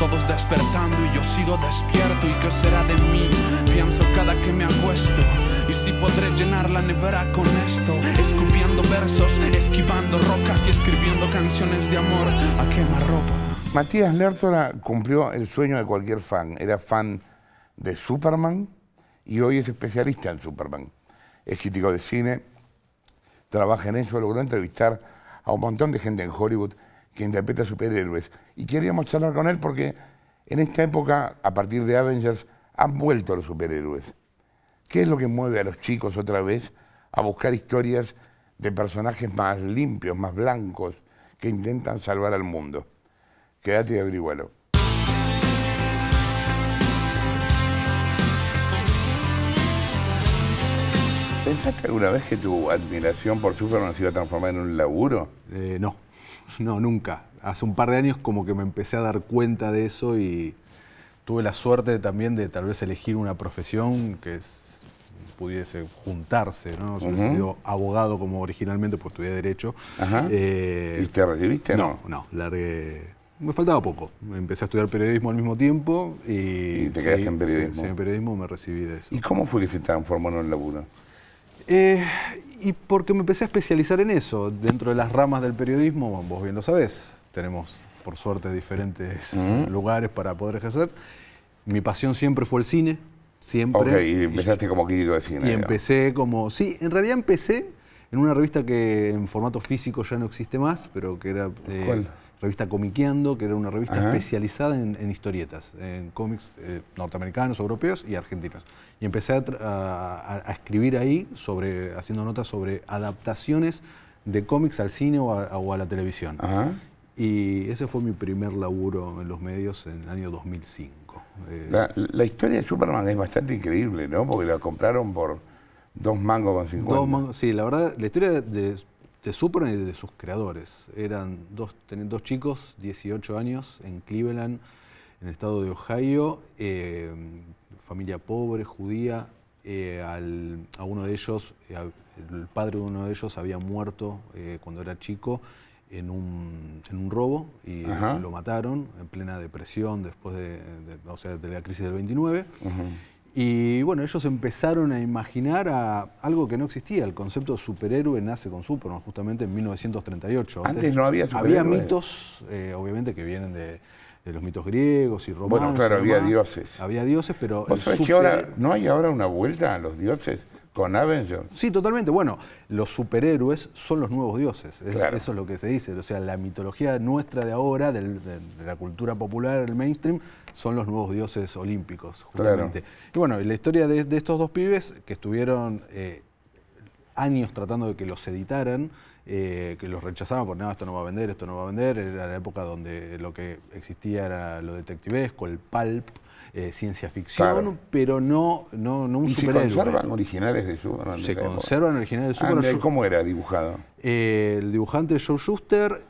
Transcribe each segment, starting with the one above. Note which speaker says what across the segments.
Speaker 1: todos despertando y yo sigo despierto y qué será de mí, pienso cada que me acuesto. Y si podré llenar la nevera con esto, escupiendo versos, esquivando rocas y escribiendo canciones de amor a quemarropa.
Speaker 2: Matías Lertora cumplió el sueño de cualquier fan. Era fan de Superman y hoy es especialista en Superman. Es crítico de cine, trabaja en eso, logró entrevistar a un montón de gente en Hollywood que interpreta superhéroes. Y queríamos charlar con él porque en esta época, a partir de Avengers, han vuelto los superhéroes. ¿Qué es lo que mueve a los chicos otra vez a buscar historias de personajes más limpios, más blancos, que intentan salvar al mundo? Quédate y averigualo. ¿Pensaste alguna vez que tu admiración por Superman se iba a transformar en un laburo?
Speaker 1: Eh, no no, nunca. Hace un par de años como que me empecé a dar cuenta de eso y tuve la suerte también de tal vez elegir una profesión que pudiese juntarse, ¿no? Yo sido abogado como originalmente, pues estudié Derecho. Eh,
Speaker 2: ¿Y te recibiste? No, no, largué...
Speaker 1: Me faltaba poco. Empecé a estudiar periodismo al mismo tiempo
Speaker 2: y... ¿Y te quedaste en periodismo? Sí, en periodismo me recibí de eso. ¿Y cómo fue que se transformó en el laburo?
Speaker 1: Eh, y porque me empecé a especializar en eso, dentro de las ramas del periodismo, vos bien lo sabés, tenemos por suerte diferentes mm. lugares para poder ejercer. Mi pasión siempre fue el cine, siempre. Ok, y empezaste
Speaker 2: como crítico de cine. Y
Speaker 1: empecé como, sí, en realidad empecé en una revista que en formato físico ya no existe más, pero que era... Eh, revista Comiqueando, que era una revista especializada en, historietas, en cómics eh, norteamericanos, europeos y argentinos y empecé a, escribir ahí, sobre, haciendo notas sobre adaptaciones de cómics al cine o a, la televisión. Y ese fue mi primer laburo en los medios en el año 2005. Eh. la, historia de Superman
Speaker 2: es bastante increíble, ¿no? Porque la compraron por dos mangos con 50.
Speaker 1: sí, la verdad, la historia de, Superman y de sus creadores. Eran dos, dos chicos, 18 años, en Cleveland en el estado de Ohio, eh, familia pobre, judía. Eh, a uno de ellos, eh, el padre de uno de ellos había muerto cuando era chico en un, robo y lo mataron en plena depresión después de, la crisis del 29. Y bueno, ellos empezaron a imaginar a algo que no existía. El concepto de superhéroe nace con Superman justamente en 1938. Antes, no había superhéroes. Había mitos, obviamente, que vienen de, de los mitos griegos y romanos. Bueno, claro, había dioses. Había dioses, pero... ¿No hay ahora
Speaker 2: una vuelta a los dioses?
Speaker 1: Con Avengers. Sí, totalmente. Bueno, los superhéroes son los nuevos dioses. Eso es lo que se dice. O sea, la mitología nuestra de ahora, de, la cultura popular, el mainstream, son los nuevos dioses olímpicos, justamente. Y bueno, la historia de, estos dos pibes que estuvieron eh, años tratando de que los editaran eh, que los rechazaban por nada, esto no va a vender, esto no va a vender. Era la época donde lo que existía era lo detectivesco, el palp, eh, ciencia ficción, pero no, no, no un ¿Se conservan originales de Superman? Se conservan originales de ah, ¿Cómo era dibujado? Eh, el dibujante Joe Schuster,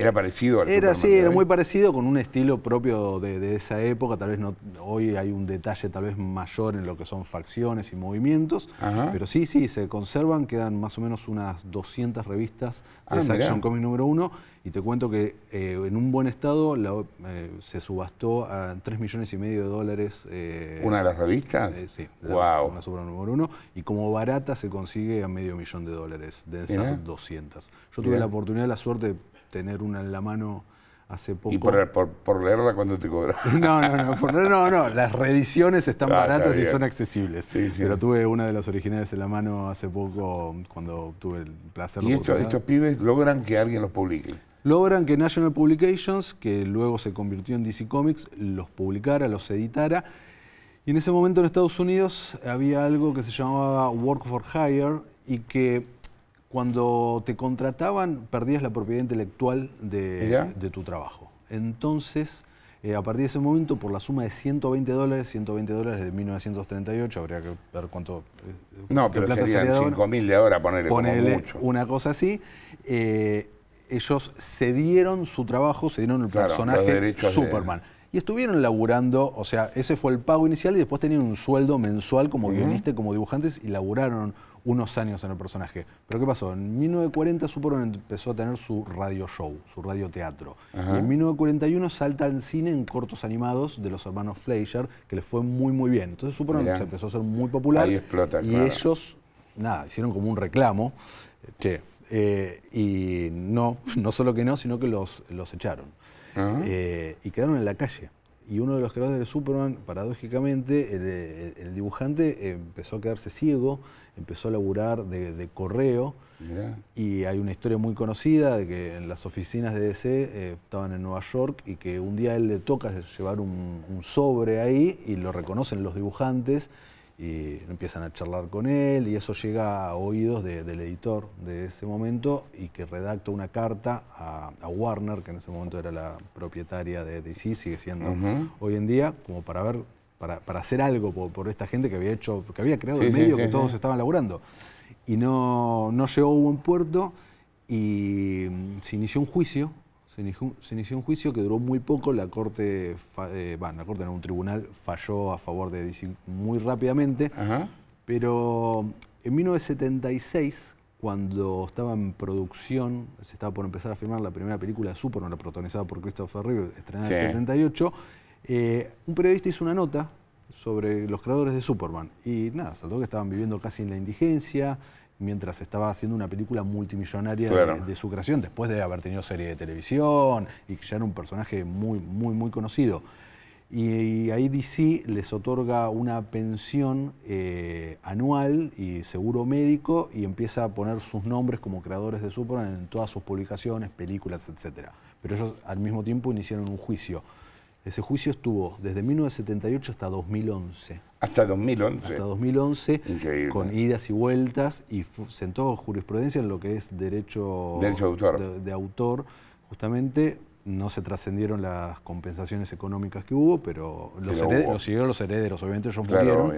Speaker 2: era parecido al Era, sí, era muy
Speaker 1: parecido, con un estilo propio de, esa época. Tal vez no, hoy hay un detalle tal vez mayor en lo que son facciones y movimientos. Pero sí, sí, se conservan. Quedan más o menos unas 200 revistas de ah, Action Comic número uno. Y te cuento que eh, en un buen estado eh, se subastó a 3 millones y medio de dólares. Eh, ¿Una de las revistas? sí. Wow. una Super número uno. Y como barata se consigue a medio millón de dólares de esas 200. Yo tuve la oportunidad, la suerte tener una en la mano hace poco. ¿Y
Speaker 2: por, leerla cuando te cobras
Speaker 1: No, no, no, no, no, las reediciones están ah, baratas y son
Speaker 2: accesibles. Pero
Speaker 1: tuve una de las originales en la mano hace poco cuando tuve el placer. ¿Y estos pibes
Speaker 2: logran que alguien los publique?
Speaker 1: Logran que National Publications, que luego se convirtió en DC Comics, los publicara, los editara. Y en ese momento en Estados Unidos había algo que se llamaba Work for Hire y que cuando te contrataban perdías la propiedad intelectual de, tu trabajo. Entonces, eh, a partir de ese momento, por la suma de 120 dólares, 120 dólares de 1938, habría que ver cuánto...
Speaker 2: Eh, no, pero plata serían 5.000 de ahora, ponerle, ponerle mucho.
Speaker 1: una cosa así. Eh, ellos cedieron su trabajo, cedieron el personaje Superman y estuvieron laburando, o sea, ese fue el pago inicial y después tenían un sueldo mensual como guionistas, como dibujantes y laburaron unos años en el personaje. Pero ¿qué pasó? En 1940 Superman empezó a tener su radio show, su radioteatro. Y en 1941 salta al cine en cortos animados de los hermanos Fleischer, que les fue muy, muy bien. Entonces Superman se empezó a ser muy popular. Ahí explota, y ellos, nada, hicieron como un reclamo. Eh, eh, y no, no solo que no, sino que los, los echaron. Ah. Eh, y quedaron en la calle. Y uno de los creadores de Superman, paradójicamente, el, dibujante eh, empezó a quedarse ciego, empezó a laburar de, correo. Y hay una historia muy conocida de que en las oficinas de DC eh, estaban en Nueva York y que un día a él le toca llevar un sobre ahí y lo reconocen los dibujantes y empiezan a charlar con él y eso llega a oídos del editor de ese momento y que redacta una carta a, Warner, que en ese momento era la propietaria de DC, sigue siendo hoy en día, como para ver, para, hacer algo por, esta gente que había hecho, que había creado el medio que todos estaban laburando. Y no, no llegó a buen puerto y se inició un juicio se inició, un juicio que duró muy poco, la corte, eh, bueno, la corte en un tribunal falló a favor de DC muy rápidamente, pero en 1976, cuando estaba en producción, se estaba por empezar a filmar la primera película de Superman, protagonizada por Christopher Reeve, estrenada en 78, eh, un periodista hizo una nota sobre los creadores de Superman y nada, saltó que estaban viviendo casi en la indigencia, mientras estaba haciendo una película multimillonaria de, su creación, después de haber tenido serie de televisión y que ya era un personaje muy, muy, muy conocido. Y, ahí DC les otorga una pensión eh, anual y seguro médico y empieza a poner sus nombres como creadores de Superman en todas sus publicaciones, películas, etc. Pero ellos al mismo tiempo iniciaron un juicio. Ese juicio estuvo desde 1978 hasta 2011.
Speaker 2: Hasta 2011. Hasta
Speaker 1: 2011, con idas y vueltas, y sentó jurisprudencia en lo que es derecho, de, autor. Justamente no se trascendieron las compensaciones económicas que hubo, pero los, los siguieron los herederos, obviamente ellos murieron.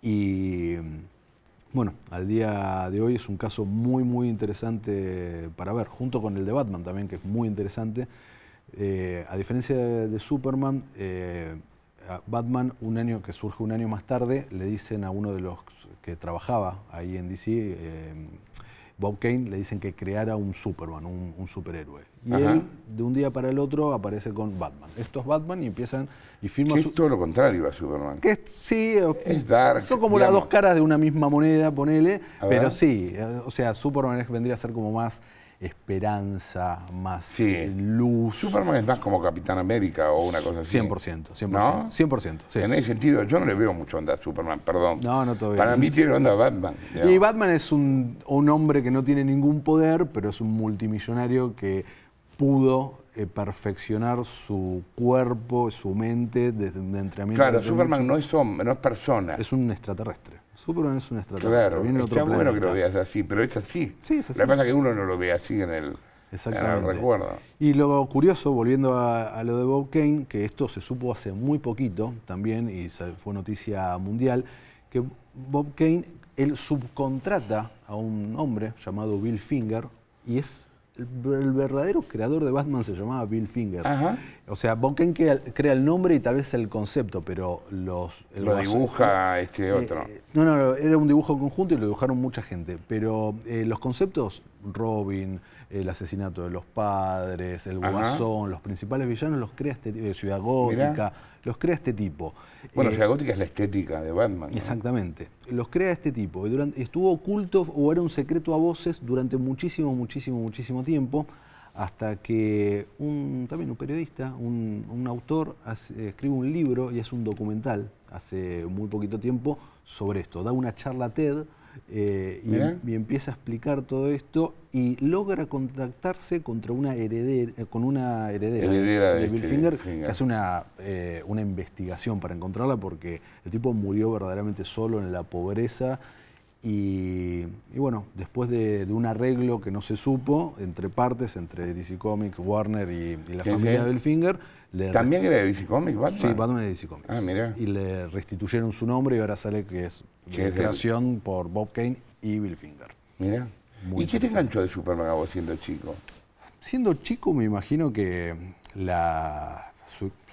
Speaker 1: Y bueno, al día de hoy es un caso muy, muy interesante para ver, junto con el de Batman también, que es muy interesante. Eh, a diferencia de, Superman, eh, Batman, un año que surge un año más tarde, le dicen a uno de los que trabajaba ahí en DC, em, Bob Kane, le dicen que creara un Superman, un, superhéroe. Y él, de un día para el otro, aparece con Batman. Esto es Batman y empiezan y firman... es
Speaker 2: todo lo contrario a Superman.
Speaker 1: Que sí, son como las dos caras de una misma moneda, ponele, pero sí, eh, o sea, Superman vendría a ser como más
Speaker 2: esperanza, más luz. Superman es más como Capitán América o una cosa así. 100%, 100%. ¿No? 100%, sí. En ese sentido, yo no le veo mucho onda a Superman, perdón. No, no todavía. Para mí tiene onda Batman. Y
Speaker 1: Batman es un, hombre que no tiene ningún poder, pero es un multimillonario que pudo eh, perfeccionar su cuerpo, su mente desde un entrenamiento. Claro, Superman no es hombre, no es persona. Es un extraterrestre. Superman es una estrategia. Claro, viene bueno que lo
Speaker 2: veas así, pero es así. Sí, es así. Lo que pasa es que uno no lo ve así en el, recuerdo.
Speaker 1: Y lo curioso, volviendo a, a, lo de Bob Kane, que esto se supo hace muy poquito también, y fue noticia mundial, que Bob Kane, él subcontrata a un hombre llamado Bill Finger, y es el, verdadero creador de Batman se llamaba Bill Finger. O sea, Bokken crea, crea, el nombre y tal vez el concepto, pero los... Lo dibuja este eh, otro. Eh, no, no, era un dibujo conjunto y lo dibujaron mucha gente, pero eh, los conceptos, Robin, el asesinato de los padres, el guasón, los principales villanos los crea este, Ciudad Gótica los crea este tipo. Bueno, eh, la gótica
Speaker 2: es la estética de Batman.
Speaker 1: Exactamente, los crea este tipo. Y estuvo oculto o era un secreto a voces durante muchísimo, muchísimo, muchísimo tiempo, hasta que un, también un periodista, un, autor, escribe un libro y es un documental hace muy poquito tiempo sobre esto. Da una charla TED eh, em-, y, empieza a explicar todo esto y logra contactarse contra una heredera, eh, con una heredera, de, este Bill Finger, hace eh, una, investigación para encontrarla porque el tipo murió verdaderamente solo en la pobreza y, bueno, después de, un arreglo que no se supo entre partes, entre DC Comics, Warner y, la familia de Bill Finger,
Speaker 2: ¿También era de DC Comics, Batman? Sí, Batman
Speaker 1: era de DC Comics. Ah, mira. Y le restituyeron su nombre y ahora sale que es creación por Bob Kane y Bill Finger. Mira. ¿Y qué
Speaker 2: te enganchó de Superman a siendo chico?
Speaker 1: Siendo chico me imagino que la,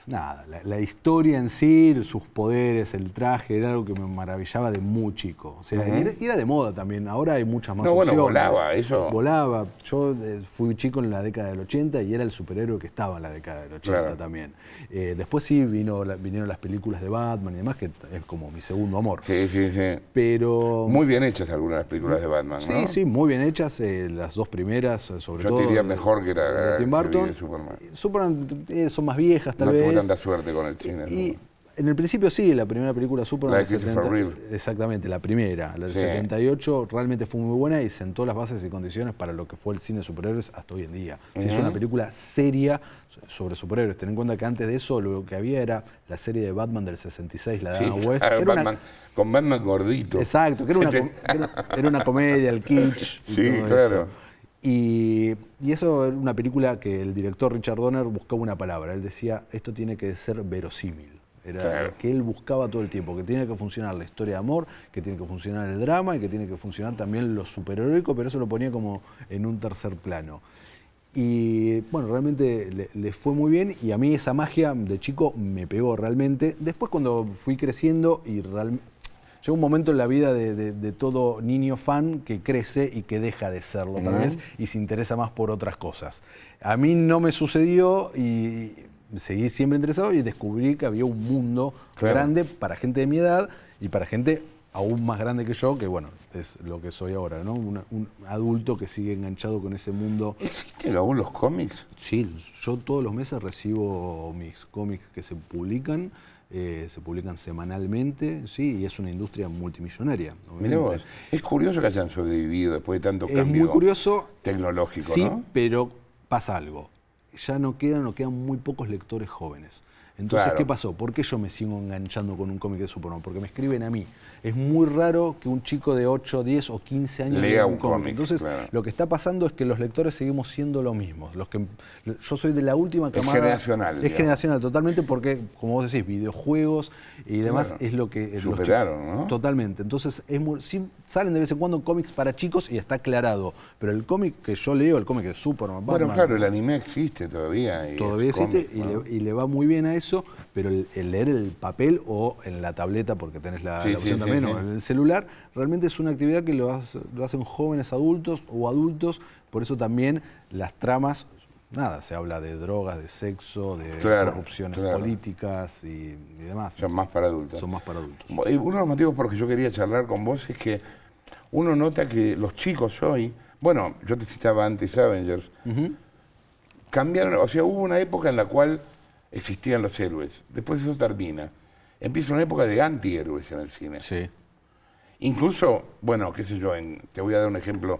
Speaker 1: nada, la, historia en sí, sus poderes, el traje, era algo que me maravillaba de muy chico. O sea, era, de moda también, ahora hay muchas más no, Bueno, volaba, eso. Volaba. Yo eh, fui chico en la década del 80 y era el superhéroe que estaba en la década del 80 también. Eh, después sí vino, vinieron las películas de Batman y demás, que es como mi segundo amor. Sí, sí,
Speaker 2: sí. Pero... Muy bien hechas algunas películas de Batman, Sí, ¿no? sí,
Speaker 1: muy bien hechas. Eh, las dos primeras, sobre todo... Yo diría mejor
Speaker 2: que era De Tim Burton.
Speaker 1: Superman. son más viejas, tal vez tanta
Speaker 2: suerte con el cine. Y,
Speaker 1: En el principio sí, la primera película Super la exactamente, la primera, la del 78 realmente fue muy buena y sentó las bases y condiciones para lo que fue el cine de superhéroes hasta hoy en día. Es una película seria sobre superhéroes. Ten en cuenta que antes de eso lo que había era la serie de Batman del 66, la de West. Ah,
Speaker 2: con Batman gordito. Exacto,
Speaker 1: que era una, comedia, el kitsch. sí, claro. Y, eso era una película que el director Richard Donner buscaba una palabra. Él decía, esto tiene que ser verosímil. Era lo que él buscaba todo el tiempo, que tiene que funcionar la historia de amor, que tiene que funcionar el drama y que tiene que funcionar también lo superheroico, pero eso lo ponía como en un tercer plano. Y bueno, realmente le, fue muy bien y a mí esa magia de chico me pegó realmente. Después cuando fui creciendo y realmente llega un momento en la vida de, todo niño fan que crece y que deja de serlo tal vez y se interesa más por otras cosas. A mí no me sucedió y seguí siempre interesado y descubrí que había un mundo grande para gente de mi edad y para gente aún más grande que yo, que bueno, es lo que soy ahora, ¿no? un adulto que sigue enganchado con ese mundo. ¿Existen aún los cómics? Sí, yo todos los meses recibo mis cómics que se publican eh, se publican semanalmente, sí, y es una industria multimillonaria.
Speaker 2: es curioso que hayan sobrevivido después de tanto cambio es muy curioso, tecnológico, sí, pero
Speaker 1: pasa algo. Ya no quedan, no quedan muy pocos lectores jóvenes. Entonces, ¿qué pasó? ¿Por qué yo me sigo enganchando con un cómic de Superman? Porque me escriben a mí. Es muy raro que un chico de 8, 10 o 15 años lea un, cómic. Entonces, lo que está pasando es que los lectores seguimos siendo lo mismo. Los que, yo soy de la última cámara. Es generacional. Es generacional, totalmente, porque, como vos decís, videojuegos y demás es lo que. Superaron, ¿no? Totalmente. Entonces, salen de vez en cuando cómics para chicos y está aclarado. Pero el cómic que yo leo, el cómic de Superman. Bueno, claro, el anime existe todavía. todavía existe y le va muy bien a eso pero el, leer el papel o en la tableta, porque tenés la, opción también, o en el celular, realmente es una actividad que lo, hacen jóvenes adultos o adultos, por eso también
Speaker 2: las tramas
Speaker 1: nada, se habla de drogas, de sexo, de corrupciones políticas
Speaker 2: y, demás. Son más para adultos. Son más para adultos. uno de los motivos por los que yo quería charlar con vos es que uno nota que los chicos hoy, bueno, yo te citaba antes Avengers, cambiaron, o sea, hubo una época en la cual existían los héroes. Después eso termina. Empieza una época de antihéroes en el cine. Sí. Incluso, bueno, qué sé yo, en, te voy a dar un ejemplo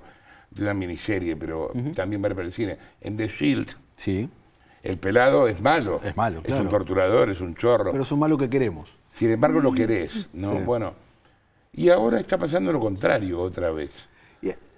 Speaker 2: de una miniserie, pero también vale para el cine. En The Shield. Sí. El pelado es malo. Es malo, Es un torturador, es un chorro. Pero es un malo que queremos. Sin embargo, lo querés, ¿no? Bueno, y ahora está pasando lo contrario otra vez.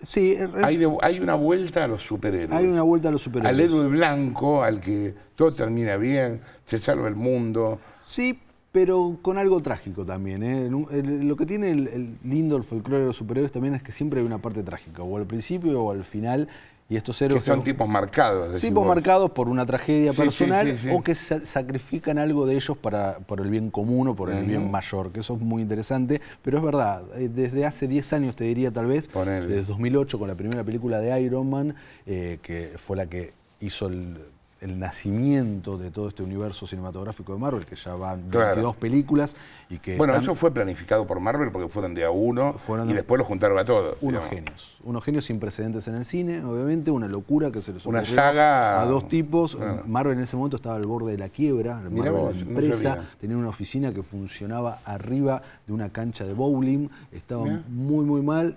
Speaker 2: Sí, eh, eh, hay, hay, una vuelta a los superhéroes. Hay una vuelta a los superhéroes. Al héroe blanco, al que todo termina bien, se salva el mundo. Sí, pero con algo trágico también. ¿eh? Lo que tiene el, lindo el
Speaker 1: folclore de los superhéroes también es que siempre hay una parte trágica, o al principio o al final, y estos héroes. Que son
Speaker 2: tipos marcados. Tipos pues,
Speaker 1: marcados por una tragedia personal o que sacrifican algo de ellos para, por el bien común o por el bien mayor, que eso es muy interesante. Pero es verdad, eh, desde hace 10 años, te diría tal vez, desde 2008, con la primera película de Iron Man, eh, que fue la que hizo el el nacimiento de todo este universo cinematográfico de Marvel, que
Speaker 2: ya van 22 películas y que... Bueno, eso fue planificado por Marvel porque fueron de a uno y después lo juntaron a todos. Unos genios,
Speaker 1: unos genios sin precedentes en el cine, obviamente, una locura que se les ocurrió Una saga... A dos
Speaker 2: tipos. Ah.
Speaker 1: Marvel en ese momento estaba al borde de la quiebra, Marvel, la empresa, tenían una oficina que funcionaba arriba de una cancha de bowling, estaban muy, muy mal,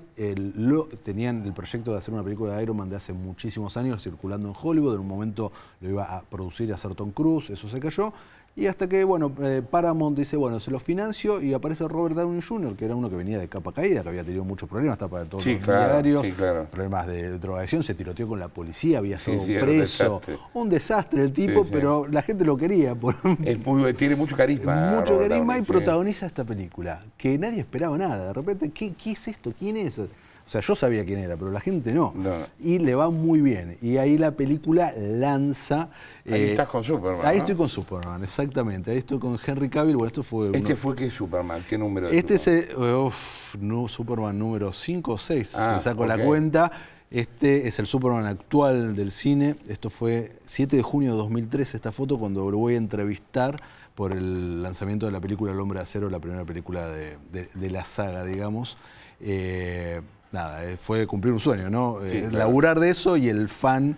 Speaker 1: tenían el proyecto de hacer una película de Iron Man de hace muchísimos años circulando en Hollywood, en un momento lo iba a producir a hacer Cruz, eso se cayó. Y hasta que, bueno, eh, Paramount dice, bueno, se lo financio y aparece Robert Downey Jr., que era uno que venía de capa caída, que había tenido muchos problemas, hasta para todos los claro, claro. problemas de drogadicción, se tiroteó con la policía, había sido preso. Un desastre. el tipo, pero la gente lo quería. Por... público
Speaker 2: tiene mucho carisma. Mucho carisma y protagoniza
Speaker 1: esta película, que nadie esperaba nada. De repente, ¿qué, qué es esto? ¿Quién es? O sea, yo sabía quién era, pero la gente no. Y le va muy bien. Y ahí la película lanza. Ahí eh, estás con
Speaker 2: Superman. Ahí estoy
Speaker 1: con Superman, exactamente. Ahí estoy con Henry Cavill. esto fue. ¿Este fue qué Superman? ¿Qué número? Este es eh, no, Superman número 5 o 6, ah, si saco la cuenta. Este es el Superman actual del cine. Esto fue 7 de junio de 2003, esta foto, cuando lo voy a entrevistar por el lanzamiento de la película El Hombre de Acero, la primera película de, la saga, digamos. Eh, nada, eh, fue cumplir un sueño, ¿no? Eh, laburar de eso y el fan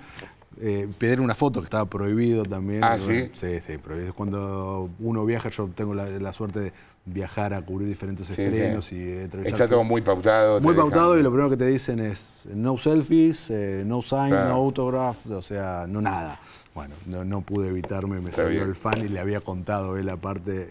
Speaker 1: eh, pedir una foto, que estaba prohibido también. Ah, sí. Sí, sí, prohibido. Cuando uno viaja, yo tengo la, suerte de viajar a cubrir diferentes estrenos y entrevistar. Está todo muy pautado. Muy pautado y lo primero que te dicen es no selfies, no sign, no autograph, o sea, no nada. Bueno, no, pude evitarme, me salió el fan y le había contado él aparte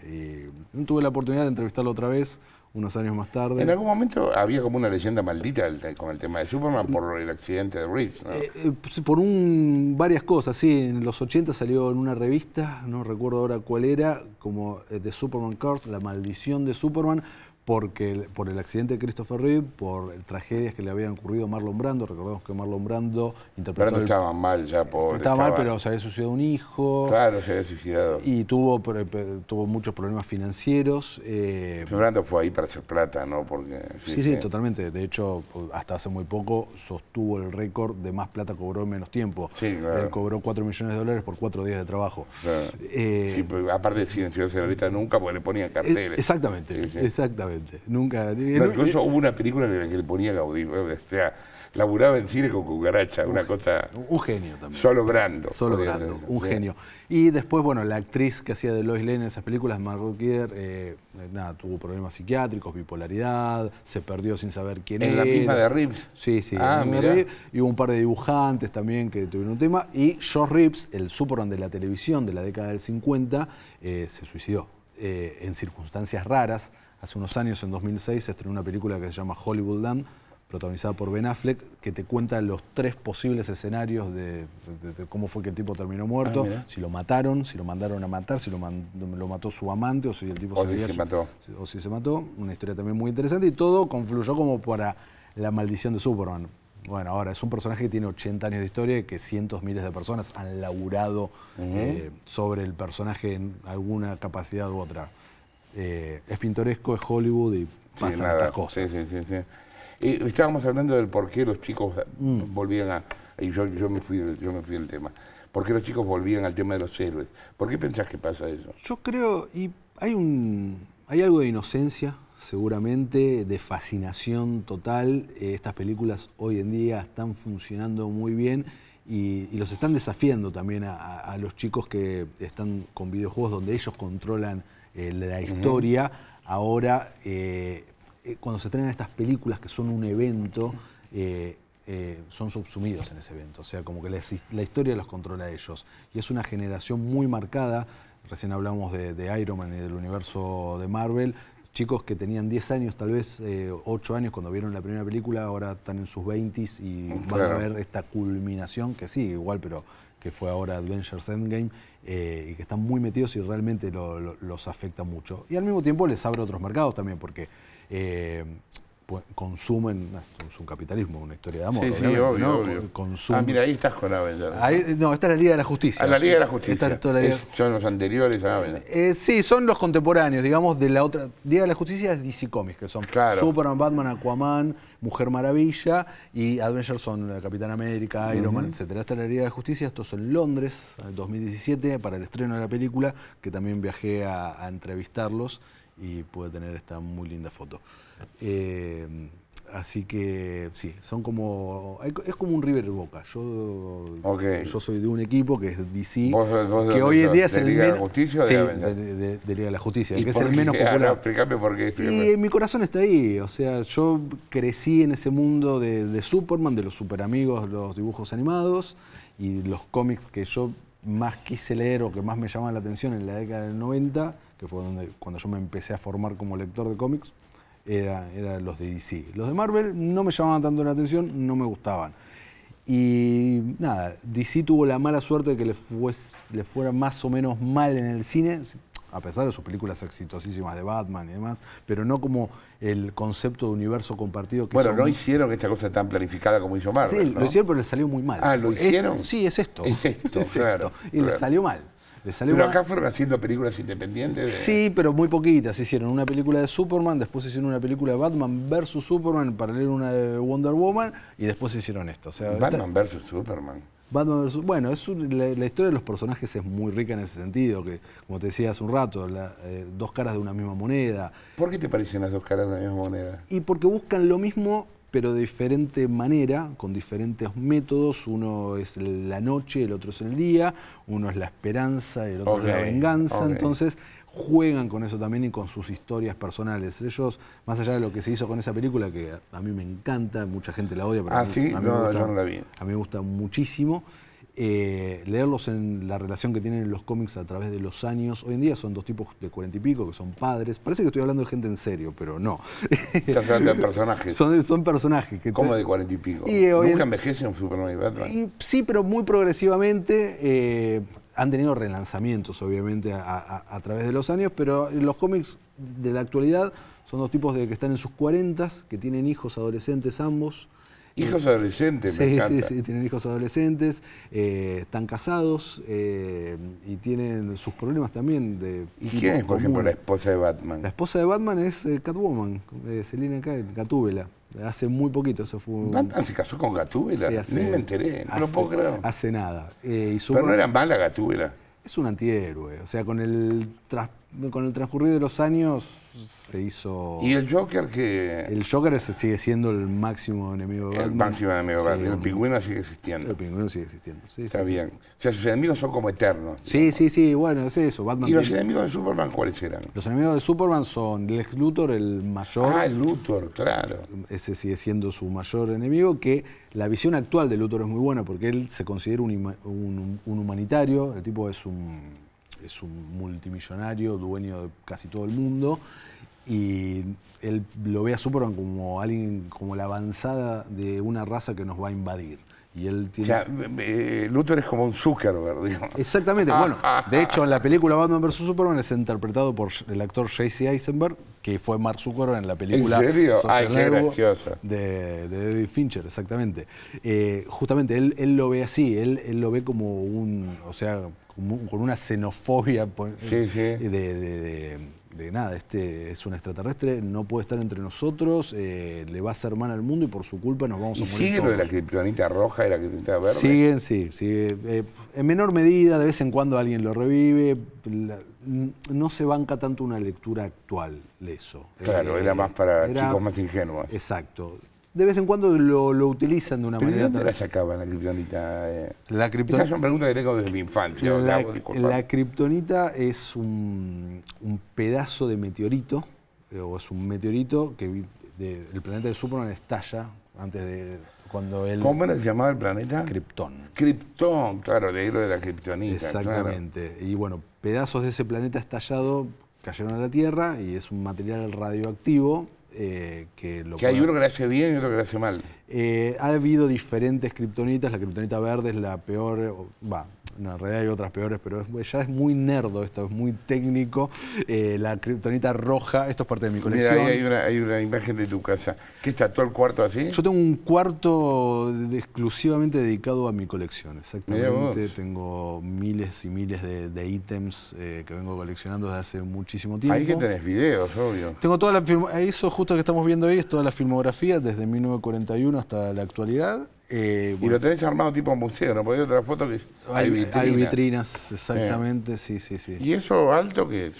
Speaker 1: y tuve la oportunidad de entrevistarlo otra vez unos años más tarde. En algún
Speaker 2: momento había como una leyenda maldita con el tema de Superman por el accidente de Reeves, eh,
Speaker 1: eh, por un, varias cosas, sí. En los 80 salió en una revista, no recuerdo ahora cuál era, como eh, de Superman Court La Maldición de Superman, porque, por el accidente de Christopher Reeve, por tragedias que le habían ocurrido a Marlon Brando. Recordemos que Marlon Brando interpretó... estaba
Speaker 2: mal ya, por Estaba mal, pero
Speaker 1: se había suicidado un hijo. Claro, se había suicidado. Y tuvo, tuvo muchos problemas financieros. Eh, Brando
Speaker 2: fue ahí para hacer plata, ¿no? Porque, sí, sí,
Speaker 1: totalmente. De hecho, hasta hace muy poco sostuvo el récord de más plata cobró en menos tiempo. Él cobró 4 millones de dólares por 4 días de trabajo. Eh, sí,
Speaker 2: pues, aparte de ahorita nunca, porque le ponían eh, carteles. Exactamente,
Speaker 1: exactamente. Nunca. No, incluso hubo una
Speaker 2: película en la que le ponía Gaudí. O sea, laburaba en cine con cucaracha, una cosa. Un genio también. Solo Brando. Solo Brando, un genio.
Speaker 1: Y después, bueno, la actriz que hacía de Lois Lane en esas películas, Margot eh, eh, nada, tuvo problemas psiquiátricos, bipolaridad, se perdió sin saber quién era. ¿En la misma de Reeves? Sí, sí. Ah, y hubo un par de dibujantes también que tuvieron un tema. Y George Reeves, el Superman de la televisión de la década del 50, eh, se suicidó en circunstancias raras. Hace unos años, en 2006, se estrenó una película que se llama Hollywood Land, protagonizada por Ben Affleck, que te cuenta los tres posibles escenarios de, cómo fue que el tipo terminó muerto, ah, si lo mataron, si lo mandaron a matar, si lo, mató su amante o si el tipo se, si se mató. O si se mató, una historia también muy interesante y todo confluyó como para la maldición de Superman. Bueno, ahora es un personaje que tiene 80 años de historia y que cientos miles de personas han laburado eh, sobre el personaje en alguna capacidad u otra. Eh, es pintoresco, es Hollywood y pasan estas cosas.
Speaker 2: estábamos hablando del por qué los chicos mm. volvían a... yo, me fui, yo del tema. ¿Por qué los chicos volvían al tema de los héroes? ¿Por qué pensás que pasa eso?
Speaker 1: Yo creo, y hay un... Hay algo de inocencia, seguramente, de fascinación total. Eh, estas películas hoy en día están funcionando muy bien y, los están desafiando también a, los chicos que están con videojuegos donde ellos controlan eh, la historia. Ahora, eh, eh, cuando se estrenan estas películas que son un evento, son subsumidos en ese evento. O sea, como que la, historia los controla a ellos. Y es una generación muy marcada. Recién hablamos de, Iron Man y del universo de Marvel chicos que tenían 10 años, tal vez 8 años cuando vieron la primera película, ahora están en sus 20 s y van a ver esta culminación que sí, igual, pero que fue ahora Adventures Endgame, eh, y que están muy metidos y realmente los afecta mucho. Y al mismo tiempo les abre otros mercados también, porque eh, consumen, es un capitalismo, una historia de amor. Sí, sí, obvio, obvio. Ah, mira, ahí
Speaker 2: estás con Avengers. Ahí, no, está la Liga de la Justicia. Ah, la Liga de la Justicia. toda la son los anteriores a Avengers. Eh,
Speaker 1: eh, sí, son los contemporáneos, digamos, de la otra. Liga de la Justicia es DC Comics, que son Superman, Batman, Aquaman, Mujer Maravilla y Avengers son Capitán América, Iron Man, etc. Esta es la Liga de la Justicia, esto es en Londres, en eh, 2017, para el estreno de la película, que también viajé a entrevistarlos y pude tener esta muy linda foto. Eh, así que sí, son como. Es como un River Boca. Yo, yo soy de un equipo que es DC, que hoy en día es el menos. ¿De Liga de la Justicia? Sí, de, de, Liga de la Justicia, ¿Y que es el menos popular. Ah, no,
Speaker 2: por qué. Y
Speaker 1: eh, mi corazón está ahí. O sea, yo crecí en ese mundo de, de Superman, de los super amigos los dibujos animados y los cómics que yo más quise leer o que más me llamaban la atención en la década del 90 que fue donde, cuando yo me empecé a formar como lector de cómics, eran los de DC. Los de Marvel no me llamaban tanto la atención, no me gustaban. Y nada, DC tuvo la mala suerte de que le, le fuera más o menos mal en el cine, a pesar de sus películas exitosísimas de Batman y demás, pero no como el concepto de universo compartido
Speaker 2: que Bueno, no hicieron esta cosa tan planificada como hizo Marvel. Sí, lo hicieron,
Speaker 1: pero le salió muy mal. Ah, ¿lo hicieron? sí,
Speaker 2: es esto. Es esto, claro, Y le salió mal pero acá fueron haciendo películas independientes. Sí,
Speaker 1: pero muy poquitas. Hicieron una película de Superman, después hicieron una película de Batman versus Superman, para leer una de Wonder Woman, y después hicieron esto. Batman vs. Superman. Batman Bueno, es la, historia de los personajes es muy rica en ese sentido, que como te decía hace un rato, eh, dos caras de una misma moneda. ¿Por qué te parecen las dos caras de una misma moneda? Y porque buscan lo mismo pero de diferente manera, con diferentes métodos. Uno es la noche, el otro es el día, uno es la esperanza, el otro es la venganza. Entonces juegan con eso también y con sus historias personales. Ellos, más allá de lo que se hizo con esa película, que a mí me encanta, mucha gente la odia, pero a gusta, A mí me gusta muchísimo. Eh, leerlos en la relación que tienen los cómics a través de los años. Hoy en día son dos tipos de cuarenta y pico que son padres. Parece que estoy hablando de gente en serio, pero no. Estás hablando de personajes. Son, personajes. Que ¿Cómo de
Speaker 2: cuarenta y pico? Y, ¿Nunca en... envejecen Superman y Batman?
Speaker 1: sí, pero muy progresivamente. Eh, han tenido relanzamientos, obviamente, a, través de los años, pero los cómics de la actualidad son dos tipos de que están en sus cuarentas, que tienen hijos adolescentes ambos,
Speaker 2: Hijos adolescentes, me encanta.
Speaker 1: Sí, sí, tienen hijos adolescentes, eh, están casados eh, y tienen sus problemas también. De ¿Y quién es, por ejemplo, la
Speaker 2: esposa de Batman? La
Speaker 1: esposa de Batman es eh, Catwoman, Selina Catúbela. Hace muy poquito eso fue. Un... ¿Batman se casó con Gatúbela? Sí, Ni me enteré, no hace, lo puedo creer. Hace nada. Y Pero no era mala Gatúbela. Es un antihéroe, o sea, con el traspaso con el transcurrir de los años se hizo. ¿Y el Joker que.? El Joker sigue siendo el máximo enemigo de Batman. El máximo enemigo de Batman. El pingüino sigue existiendo. El pingüino sigue existiendo,
Speaker 2: sí. Está bien. O sea, sus enemigos son como eternos.
Speaker 1: Sí, sí, sí. Bueno, es eso. Batman ¿Y los enemigos de
Speaker 2: Superman cuáles eran?
Speaker 1: Los enemigos de Superman son Lex Luthor, el mayor. Ah, Luthor, claro. Ese sigue siendo su mayor enemigo. Que la visión actual de Luthor es muy buena porque él se considera un, un humanitario. El tipo es un es un multimillonario, dueño de casi todo el mundo, y él lo ve a Superman como alguien, como la avanzada de una raza que nos va a invadir. Y él O sea, eh, es como un Zuckerberg, digamos. Exactamente. bueno, de hecho, en la película Batman vs. Superman es interpretado por el actor J.C. Eisenberg, que fue Mark Zuckerberg en la película de, de, David Fincher, exactamente. Eh, justamente, él, lo ve así, él, él lo ve como un... O sea, con una xenofobia De, nada, este es un extraterrestre, no puede estar entre nosotros, eh, le va a hacer mal al mundo y por su culpa nos vamos a morir. ¿Sigue lo de la
Speaker 2: criptonita roja y la criptonita verde?
Speaker 1: Siguen, sí, sigue. Eh, en menor medida, de vez en cuando alguien lo revive. no se banca tanto una lectura actual
Speaker 2: de eso. Claro, eh, era más para chicos más ingenuos. Exacto
Speaker 1: de vez en cuando lo, utilizan de una manera. ¿Dónde la
Speaker 2: sacaban la kriptonita? Eh, la es una pregunta que tengo desde mi infancia. La,
Speaker 1: criptonita es un, pedazo de meteorito, eh, o es un meteorito que el planeta de Superman estalla antes de. Cuando él, ¿Cómo era que se llamaba el planeta? Krypton. Krypton,
Speaker 2: claro, de lo de la kriptonita. Exactamente. Y bueno,
Speaker 1: pedazos de ese planeta estallado cayeron a la Tierra y es un material radioactivo
Speaker 2: eh, que lo... Que hay uno que hace bien y otro que hace mal.
Speaker 1: Eh, ha habido diferentes kriptonitas, la criptonita verde es la peor, va, en realidad hay otras peores, pero ya es muy nerdo esto, es muy técnico. Eh, la kriptonita roja, esto es parte de mi colección. Mira,
Speaker 2: ahí hay, una, imagen de tu casa. ¿Qué está todo el cuarto así? Yo
Speaker 1: tengo un cuarto exclusivamente dedicado a mi colección, exactamente. Tengo miles y miles de, ítems eh, que vengo coleccionando desde hace
Speaker 2: muchísimo tiempo. Ahí que tenés videos, obvio.
Speaker 1: Tengo toda la eso justo que estamos viendo ahí es toda la filmografía desde 1941 hasta la actualidad.
Speaker 2: Eh, y lo tenés armado tipo museo, ¿no? Porque otra foto que... Hay, vitrinas. Eh. exactamente, sí, sí, sí. ¿Y eso alto qué es?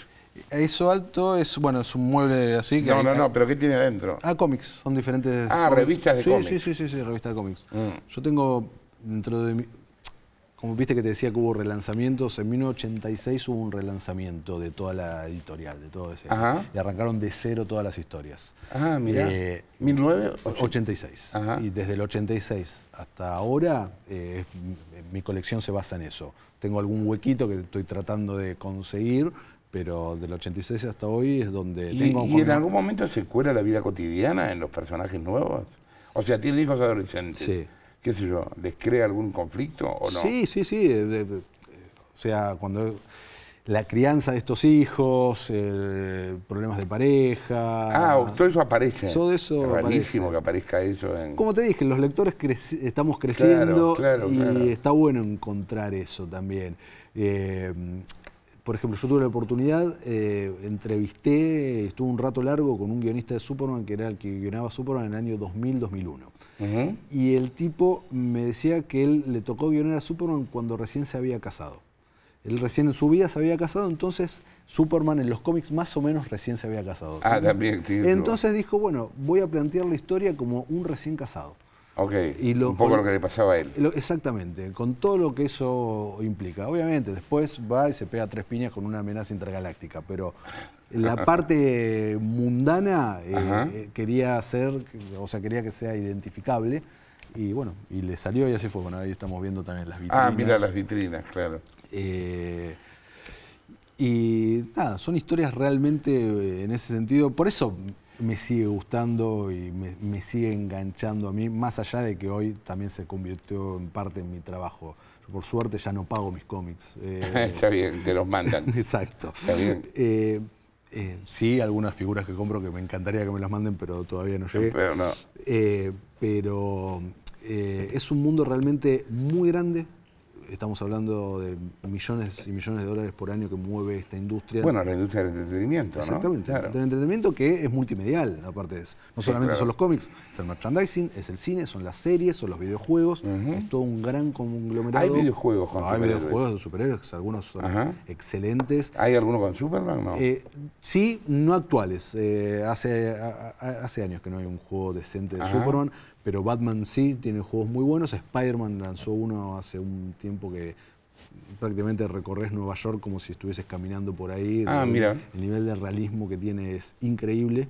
Speaker 1: Eso alto es, bueno, es un mueble así. Que no, no, no,
Speaker 2: pero ¿qué tiene adentro?
Speaker 1: Ah, cómics, son diferentes... Ah, revistas de cómics. Sí, sí, sí, revistas de cómics. Mm. Yo tengo dentro de mi, como viste que te decía que hubo relanzamientos, en 1986 hubo un relanzamiento de toda la editorial, de todo ese. Y arrancaron de cero todas las historias.
Speaker 2: Ah, mira. Eh,
Speaker 1: 1986. Y desde el 86 hasta ahora, eh, mi colección se basa en eso. Tengo algún huequito que estoy tratando de conseguir, pero del
Speaker 2: 86 hasta hoy es donde tengo... ¿Y en algún momento se cuela la vida cotidiana en los personajes nuevos? O sea, tiene hijos adolescentes. Sí qué sé yo, les crea algún conflicto o no? Sí,
Speaker 1: sí, sí. o sea, cuando la crianza de estos hijos,
Speaker 2: eh, problemas de pareja. Ah, todo eso aparece. eso es rarísimo que aparezca eso. En... Como te
Speaker 1: dije, los lectores estamos creciendo y está bueno encontrar eso también. Eh, por ejemplo, yo tuve la oportunidad, eh, entrevisté, estuve un rato largo con un guionista de Superman, que era el que guionaba Superman en el año 2000-2001. Y el tipo me decía que él le tocó guionar a Superman cuando recién se había casado. Él recién en su vida se había casado, entonces Superman en los cómics más o menos recién se había casado. Ah, también, tío. Entonces dijo, bueno, voy a plantear la historia como un recién casado. Ok, un poco lo que le pasaba a él. exactamente, con todo lo que eso implica. Obviamente, después va y se pega tres piñas con una amenaza intergaláctica, pero la parte mundana eh, eh, quería hacer, o sea, quería que sea identificable. Y bueno, y le salió y así fue. Bueno, ahí estamos viendo también las vitrinas. Ah, mira las
Speaker 2: vitrinas, claro. Eh,
Speaker 1: y nada, son historias realmente en ese sentido. Por eso me sigue gustando y me, sigue enganchando a mí, más allá de que hoy también se convirtió en parte en mi trabajo. Yo por suerte ya no pago mis cómics. Eh, Está
Speaker 2: bien, te los mandan.
Speaker 1: Exacto. Está eh, eh, sí, algunas figuras que compro que me encantaría que me las manden, pero todavía no llegué. Pero no. pero es un mundo realmente muy grande, estamos hablando de millones y millones de dólares por año que mueve esta industria. Bueno, la industria del
Speaker 2: entretenimiento, Exactamente,
Speaker 1: ¿no? Claro. del entretenimiento que es multimedial, aparte de eso. No solamente son los cómics, es el merchandising, es el cine, son las series, son los videojuegos, es todo un gran conglomerado. Hay videojuegos con Hay videojuegos de
Speaker 2: superhéroes, algunos son excelentes. ¿Hay alguno con Superman? No.
Speaker 1: Eh, sí, no actuales. Eh, hace, hace años que no hay un juego decente de Superman, pero Batman sí tiene juegos muy buenos. Spider-Man lanzó uno hace un tiempo que prácticamente recorres Nueva York como si estuvieses caminando por ahí. Ah, mira. El nivel de realismo que tiene es increíble.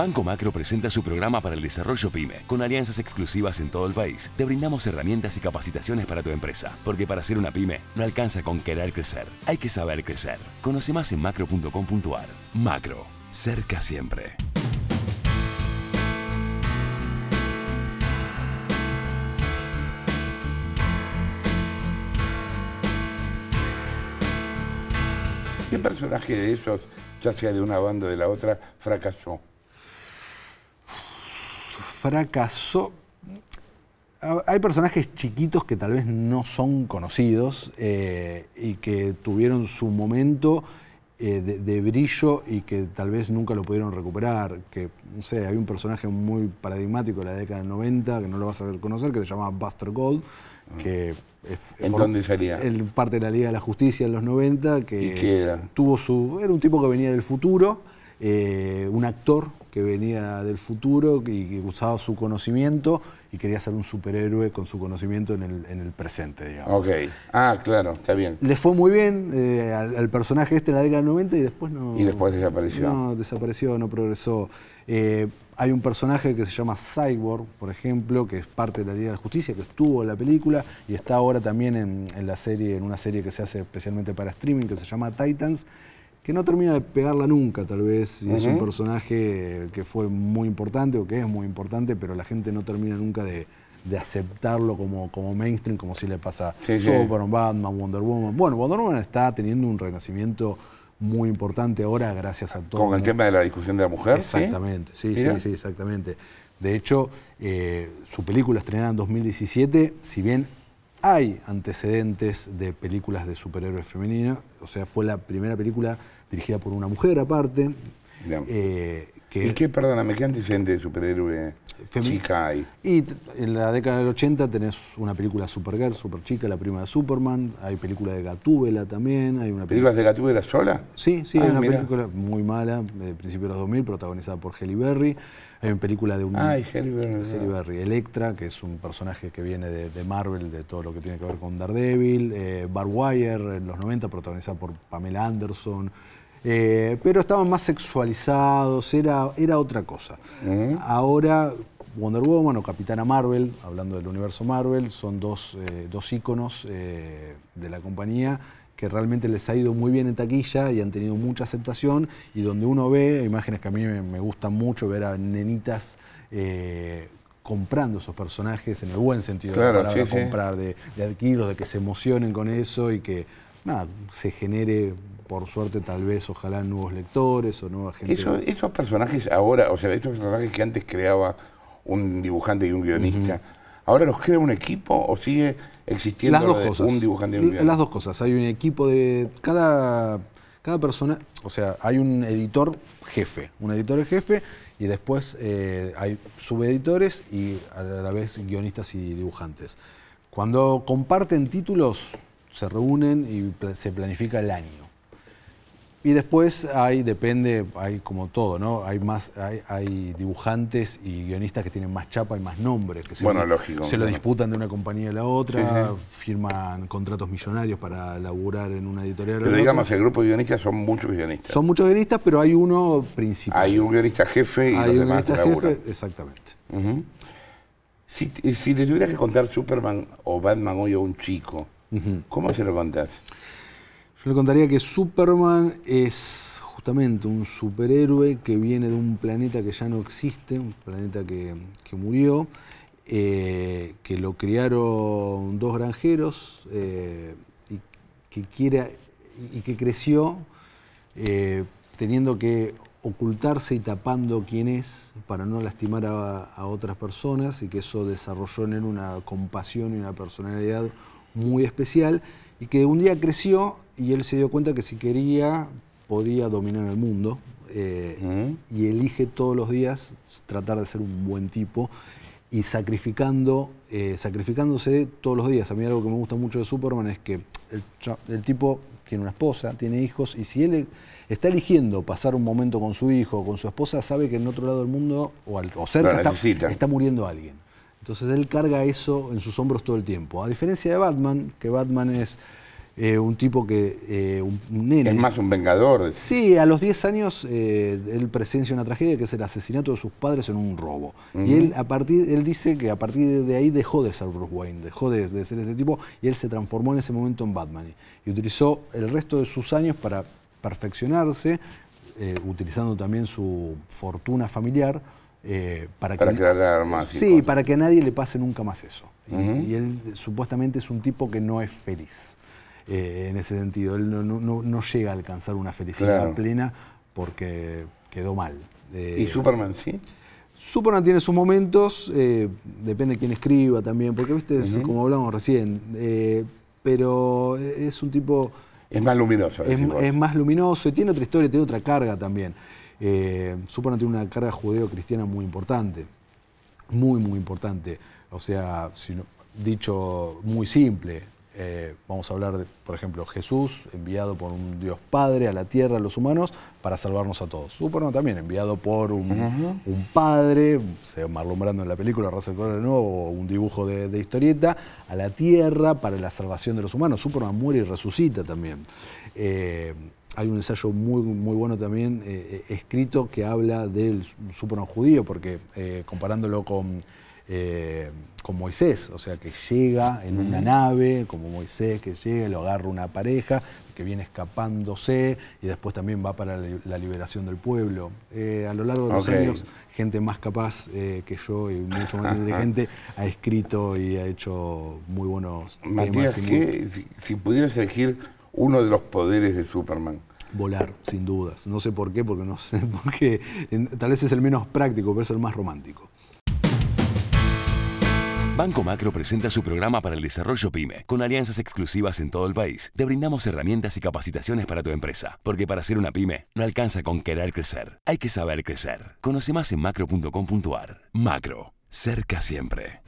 Speaker 3: Banco Macro presenta su programa para el desarrollo PyME, con alianzas exclusivas en todo el país. Te brindamos herramientas y capacitaciones para tu empresa, porque para ser una PyME no alcanza con querer crecer, hay que saber crecer. Conoce más en macro.com.ar. Macro, cerca siempre.
Speaker 2: ¿Qué personaje de esos, ya sea de una banda o de la otra, fracasó?
Speaker 1: fracasó. Hay personajes chiquitos que tal vez no son conocidos eh, y que tuvieron su momento eh, de, brillo y que tal vez nunca lo pudieron recuperar. Que, no sé, un personaje muy paradigmático de la década del 90, que no lo vas a conocer, que se llamaba Buster Gold, mm. que ¿En parte de la Liga de la Justicia en los 90, que era? tuvo su. Era un tipo que venía del futuro, eh, un actor que venía del futuro y que usaba su conocimiento y quería ser un superhéroe con su conocimiento en el, presente,
Speaker 2: digamos. Ok. Ah, claro, está bien.
Speaker 1: Le fue muy bien eh, al, personaje este en la década del 90 y después no... Y después desapareció. No, desapareció, no progresó. Eh, hay un personaje que se llama Cyborg, por ejemplo, que es parte de la Liga de la Justicia, que estuvo en la película y está ahora también en la serie, en una serie que se hace especialmente para streaming que se llama Titans, que no termina de pegarla nunca, tal vez. Y es un personaje que fue muy importante o que es muy importante, pero la gente no termina nunca de, aceptarlo como, como mainstream, como si le pasa a Superman, Batman, Wonder Woman. Bueno, Wonder Woman está teniendo un renacimiento muy importante ahora gracias a todo. Con el tema de la discusión de la mujer. Exactamente, sí, sí, sí, exactamente. De hecho, eh, su película estrenada en 2017, si bien hay antecedentes de películas de superhéroes femeninas, o sea, fue la primera película dirigida por una mujer aparte.
Speaker 2: Eh, que ¿Y qué, perdóname, de superhéroe chica hay? Y en
Speaker 1: la década del 80 tenés una película Supergirl, Superchica, la prima de Superman, hay película de Gatúbela también, hay una película... ¿Películas de
Speaker 2: Gatúbela sola? Sí, sí, ah, hay una película
Speaker 1: muy mala, de principios de los 2000, protagonizada por Halle Berry. Hay una película de un... Ay,
Speaker 2: Harry
Speaker 1: Electra, que es un personaje que viene de, Marvel, de todo lo que tiene que ver con Daredevil. Bar eh, Barwire, en los 90, protagonizada por Pamela Anderson. Eh, pero estaban más sexualizados, era, era otra cosa. Eh. Ahora Wonder Woman o Capitana Marvel, hablando del universo Marvel, son dos, dos íconos de la compañía que realmente les ha ido muy bien en taquilla y han tenido mucha aceptación y donde uno ve imágenes que a mí me, gustan mucho, ver a nenitas eh, comprando esos personajes en el buen sentido de la palabra, comprar, De, de adquirirlos, de que se emocionen con eso y que se genere por suerte tal vez, ojalá nuevos lectores o nueva gente.
Speaker 2: esos personajes ahora, o sea, estos personajes que antes creaba un dibujante y un guionista, ¿Ahora nos queda un equipo o sigue existiendo un dibujante Las
Speaker 1: dos cosas. Hay un equipo de. Cada, cada persona. O sea, hay un editor jefe. Un editor jefe y después eh, hay subeditores y a la vez guionistas y dibujantes. Cuando comparten títulos, se reúnen y se planifica el año. Y después hay, depende, hay como todo, ¿no? Hay más, hay, dibujantes y guionistas que tienen más chapa y más nombres. Que bueno, lógico. Se lo disputan de una compañía a la otra, firman contratos millonarios para laburar
Speaker 2: en una editorial. Pero digamos, el grupo de guionistas son muchos guionistas.
Speaker 1: Son muchos guionistas, pero hay uno principal.
Speaker 2: Hay un guionista jefe y los demás laburan. exactamente. si, si, tuvieras que contar Superman o Batman hoy a un chico, ¿cómo se lo contás?
Speaker 1: Yo le contaría que Superman es justamente un superhéroe que viene de un planeta que ya no existe, un planeta que, murió, eh, que lo criaron dos granjeros eh, y, que creció eh, teniendo que ocultarse y tapando quién es para no lastimar a, otras personas y que eso desarrolló en él una compasión y una personalidad muy especial y que un día creció y él se dio cuenta que si quería podía dominar el mundo eh, y elige todos los días tratar de ser un buen tipo y sacrificando, eh, sacrificándose todos los días. A mí algo que me gusta mucho de Superman es que el, tipo tiene una esposa, tiene hijos, y si él está eligiendo pasar un momento con su hijo, o con su esposa, sabe que en otro lado del mundo, o, o cerca, está, está muriendo alguien. Entonces él carga eso en sus hombros todo el tiempo. A diferencia de Batman, que Batman es eh, un tipo
Speaker 2: que. Eh, un, nene. Es más un vengador.
Speaker 1: Sí, a los 10 años eh, él presencia una tragedia que es el asesinato de sus padres en un robo. Y él, a partir, él dice que a partir de ahí dejó de ser Bruce Wayne, dejó de, ser ese tipo y él se transformó en ese momento en Batman. y utilizó el resto de sus años para perfeccionarse, utilizando también su fortuna familiar
Speaker 2: eh, para, para, que, más Sí,
Speaker 1: para que nadie le pase nunca más eso. y, él eh, supuestamente es un tipo que no es feliz eh, en ese sentido. Él no, llega a alcanzar una felicidad plena porque quedó mal.
Speaker 2: ¿Y Superman sí?
Speaker 1: Superman tiene sus momentos, depende de quién escriba también, porque viste, como hablamos recién, pero es un tipo... Es más luminoso. Es, es más luminoso y tiene otra historia, tiene otra carga también eh, tiene una carga judeo-cristiana muy importante, muy, muy importante. O sea, dicho muy simple, eh, vamos a hablar, de, por ejemplo, Jesús, enviado por un Dios Padre a la tierra, a los humanos, para salvarnos a todos. Superman también, enviado por un, padre, se marlumbrando en la película, Russell Crowe de nuevo, o un dibujo de, historieta, a la tierra para la salvación de los humanos. Superman muere y resucita también. Eh, hay un ensayo muy, muy bueno también eh, eh, escrito que habla del súpano judío, porque eh, comparándolo con, Moisés, o sea, que llega en una nave, como Moisés que llega, lo agarra una pareja, que viene escapándose y después también va para la liberación del pueblo. a lo largo de los años, gente más capaz que yo y mucho más inteligente ha escrito y ha hecho muy buenos
Speaker 2: si pudieras elegir
Speaker 1: uno de los poderes de Superman. Volar, sin dudas. No sé por qué, porque no sé por qué. Tal vez es el menos práctico, pero es el más romántico.
Speaker 3: Banco Macro presenta su programa para el desarrollo PyME, con alianzas exclusivas en todo el país. Te brindamos herramientas y capacitaciones para tu empresa, porque para ser una PyME no alcanza con querer crecer, hay que saber crecer. Conoce más en macro.com.ar. Macro, cerca siempre.